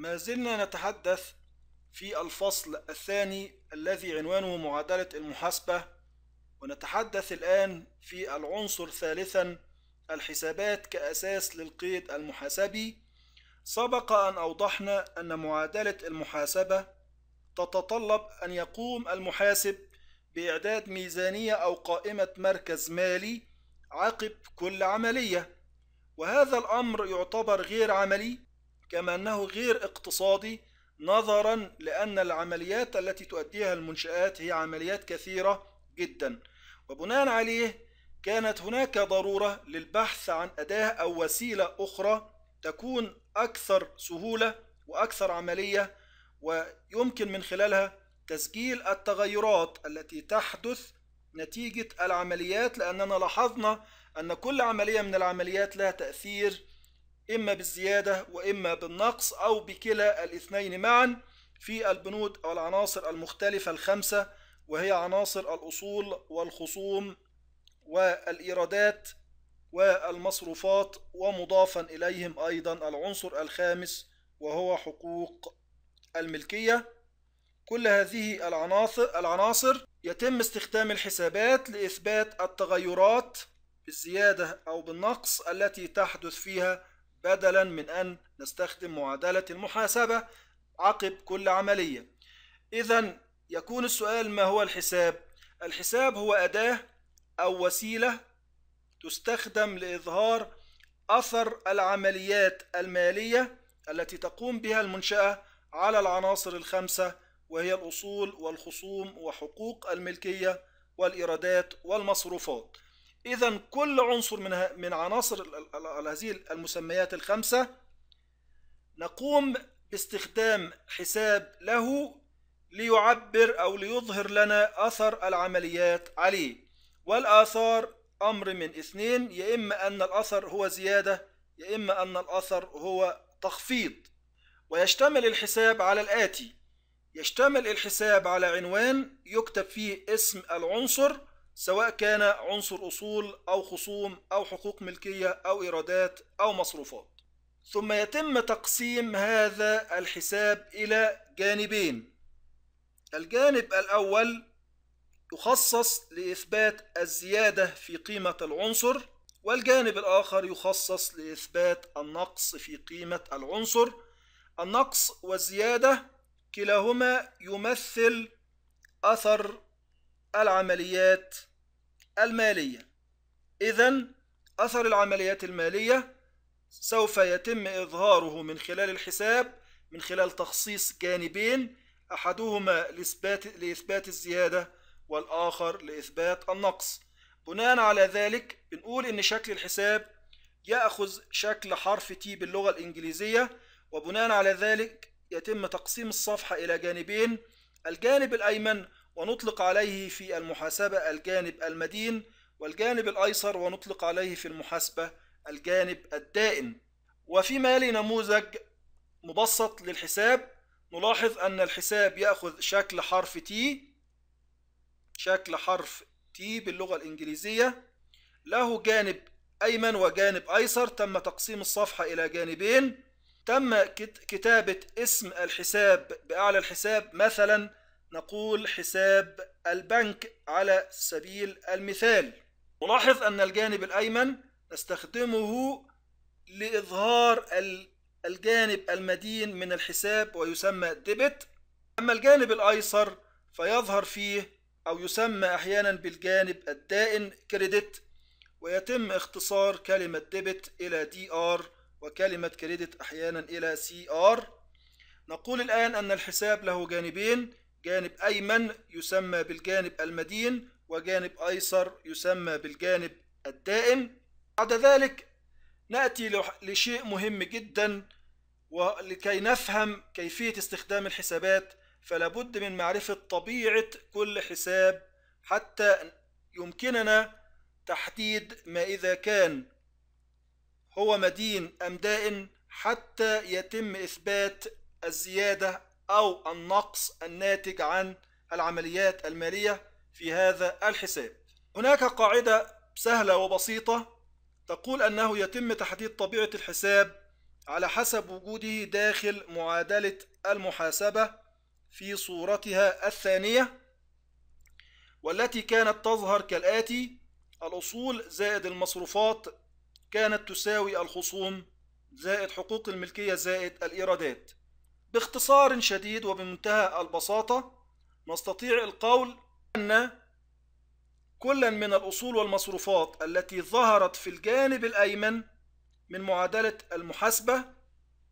ما زلنا نتحدث في الفصل الثاني الذي عنوانه معادلة المحاسبة ونتحدث الآن في العنصر ثالثا الحسابات كأساس للقيد المحاسبي سبق أن أوضحنا أن معادلة المحاسبة تتطلب أن يقوم المحاسب بإعداد ميزانية أو قائمة مركز مالي عقب كل عملية وهذا الأمر يعتبر غير عملي كما أنه غير اقتصادي نظرا لأن العمليات التي تؤديها المنشآت هي عمليات كثيرة جدا وبناء عليه كانت هناك ضرورة للبحث عن أداة أو وسيلة أخرى تكون أكثر سهولة وأكثر عملية ويمكن من خلالها تسجيل التغيرات التي تحدث نتيجة العمليات لأننا لاحظنا أن كل عملية من العمليات لها تأثير إما بالزيادة وإما بالنقص أو بكلا الاثنين معا في البنود أو العناصر المختلفة الخمسة وهي عناصر الأصول والخصوم والإيرادات والمصروفات ومضافا إليهم أيضا العنصر الخامس وهو حقوق الملكية كل هذه العناصر يتم استخدام الحسابات لإثبات التغيرات بالزيادة أو بالنقص التي تحدث فيها بدلا من أن نستخدم معادلة المحاسبة عقب كل عملية إذا يكون السؤال ما هو الحساب؟ الحساب هو أداة أو وسيلة تستخدم لإظهار أثر العمليات المالية التي تقوم بها المنشأة على العناصر الخمسة وهي الأصول والخصوم وحقوق الملكية والإيرادات والمصروفات إذا كل عنصر من من عناصر هذه المسميات الخمسة نقوم باستخدام حساب له ليعبر أو ليظهر لنا أثر العمليات عليه والآثار أمر من اثنين يا إما أن الأثر هو زيادة يا إما أن الأثر هو تخفيض ويشتمل الحساب على الآتي يشتمل الحساب على عنوان يكتب فيه اسم العنصر سواء كان عنصر أصول أو خصوم أو حقوق ملكية أو إيرادات أو مصروفات ثم يتم تقسيم هذا الحساب إلى جانبين الجانب الأول يخصص لإثبات الزيادة في قيمة العنصر والجانب الآخر يخصص لإثبات النقص في قيمة العنصر النقص والزيادة كلاهما يمثل أثر العمليات المالية إذا أثر العمليات المالية سوف يتم إظهاره من خلال الحساب من خلال تخصيص جانبين أحدهما لإثبات, لإثبات الزيادة والآخر لإثبات النقص بناء على ذلك بنقول إن شكل الحساب يأخذ شكل حرف T باللغة الإنجليزية وبناء على ذلك يتم تقسيم الصفحة إلى جانبين الجانب الأيمن ونطلق عليه في المحاسبة الجانب المدين والجانب الأيسر ونطلق عليه في المحاسبة الجانب الدائن وفيما يلي نموذج مبسط للحساب نلاحظ أن الحساب يأخذ شكل حرف T شكل حرف T باللغة الإنجليزية له جانب أيمن وجانب أيسر تم تقسيم الصفحة إلى جانبين تم كتابة اسم الحساب بأعلى الحساب مثلا نقول حساب البنك على سبيل المثال نلاحظ أن الجانب الأيمن نستخدمه لإظهار الجانب المدين من الحساب ويسمى ديبت أما الجانب الأيسر فيظهر فيه أو يسمى أحيانا بالجانب الدائن كريدت ويتم اختصار كلمة ديبت إلى دي آر وكلمة كريدت أحيانا إلى سي آر نقول الآن أن الحساب له جانبين جانب أيمن يسمى بالجانب المدين وجانب أيسر يسمى بالجانب الدائم بعد ذلك نأتي لشيء مهم جدا ولكي نفهم كيفية استخدام الحسابات فلا بد من معرفة طبيعة كل حساب حتى يمكننا تحديد ما إذا كان هو مدين أم دائن حتى يتم إثبات الزيادة أو النقص الناتج عن العمليات المالية في هذا الحساب هناك قاعدة سهلة وبسيطة تقول أنه يتم تحديد طبيعة الحساب على حسب وجوده داخل معادلة المحاسبة في صورتها الثانية والتي كانت تظهر كالآتي الأصول زائد المصروفات كانت تساوي الخصوم زائد حقوق الملكية زائد الإيرادات باختصار شديد وبمنتهى البساطة نستطيع القول أن كلا من الأصول والمصروفات التي ظهرت في الجانب الأيمن من معادلة المحاسبة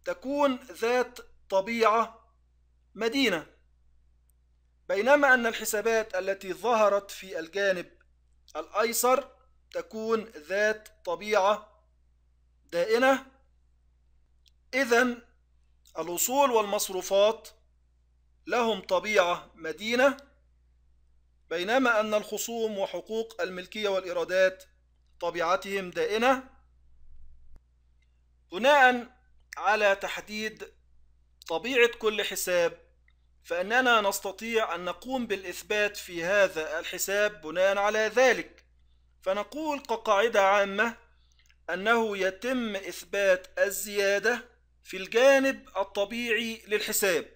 تكون ذات طبيعة مدينة بينما أن الحسابات التي ظهرت في الجانب الأيسر تكون ذات طبيعة دائنة إذن الأصول والمصروفات لهم طبيعة مدينة بينما أن الخصوم وحقوق الملكية والإيرادات طبيعتهم دائنة بناء على تحديد طبيعة كل حساب فإننا نستطيع أن نقوم بالإثبات في هذا الحساب بناء على ذلك فنقول كقاعدة عامة أنه يتم إثبات الزيادة في الجانب الطبيعي للحساب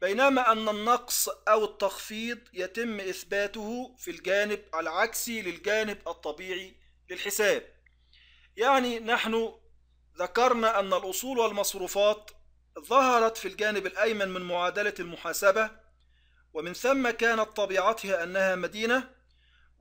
بينما أن النقص أو التخفيض يتم إثباته في الجانب العكسي للجانب الطبيعي للحساب يعني نحن ذكرنا أن الأصول والمصروفات ظهرت في الجانب الأيمن من معادلة المحاسبة ومن ثم كانت طبيعتها أنها مدينة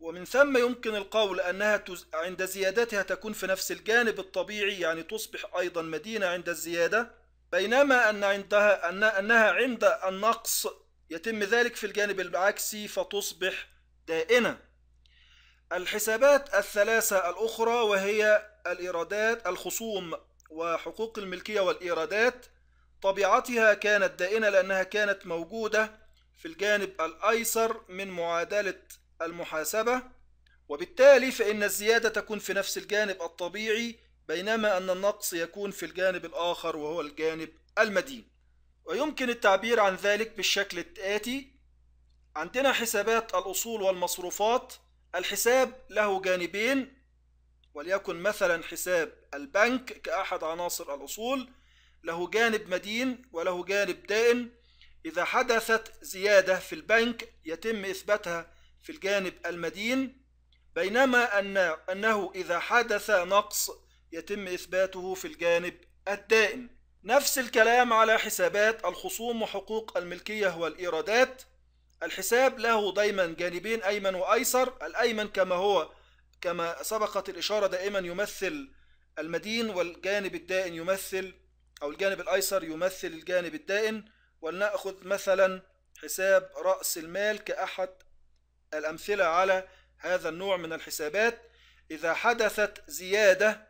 ومن ثم يمكن القول أنها عند زيادتها تكون في نفس الجانب الطبيعي يعني تصبح أيضا مدينة عند الزيادة بينما أن عندها أن... أنها عند النقص يتم ذلك في الجانب العكسي فتصبح دائنة الحسابات الثلاثة الأخرى وهي الإيرادات الخصوم وحقوق الملكية والإيرادات طبيعتها كانت دائنة لأنها كانت موجودة في الجانب الأيسر من معادلة المحاسبة وبالتالي فإن الزيادة تكون في نفس الجانب الطبيعي بينما أن النقص يكون في الجانب الآخر وهو الجانب المدين ويمكن التعبير عن ذلك بالشكل التآتي عندنا حسابات الأصول والمصروفات الحساب له جانبين وليكن مثلا حساب البنك كأحد عناصر الأصول له جانب مدين وله جانب دائن إذا حدثت زيادة في البنك يتم إثباتها في الجانب المدين بينما أن أنه إذا حدث نقص يتم إثباته في الجانب الدائم نفس الكلام على حسابات الخصوم وحقوق الملكية والإيرادات الحساب له دايما جانبين أيمن وأيسر الأيمن كما هو كما سبقت الإشارة دائما يمثل المدين والجانب الدائن يمثل أو الجانب الأيسر يمثل الجانب الدائن ولنأخذ مثلا حساب رأس المال كأحد الأمثلة على هذا النوع من الحسابات إذا حدثت زيادة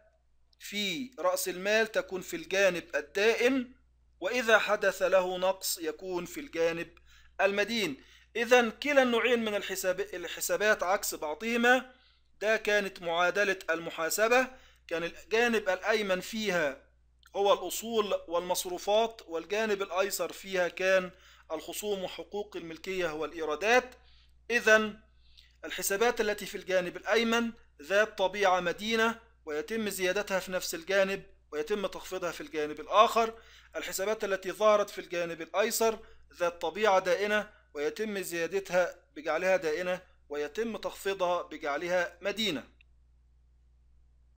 في رأس المال تكون في الجانب الدائم وإذا حدث له نقص يكون في الجانب المدين إذا كلا النوعين من الحسابات عكس بعضهما ده كانت معادلة المحاسبة كان الجانب الأيمن فيها هو الأصول والمصروفات والجانب الأيسر فيها كان الخصوم وحقوق الملكية والإيرادات إذا الحسابات التي في الجانب الأيمن ذات طبيعة مدينة ويتم زيادتها في نفس الجانب ويتم تخفيضها في الجانب الآخر الحسابات التي ظهرت في الجانب الأيسر ذات طبيعة دائنة ويتم زيادتها بجعلها دائنة ويتم تخفيضها بجعلها مدينة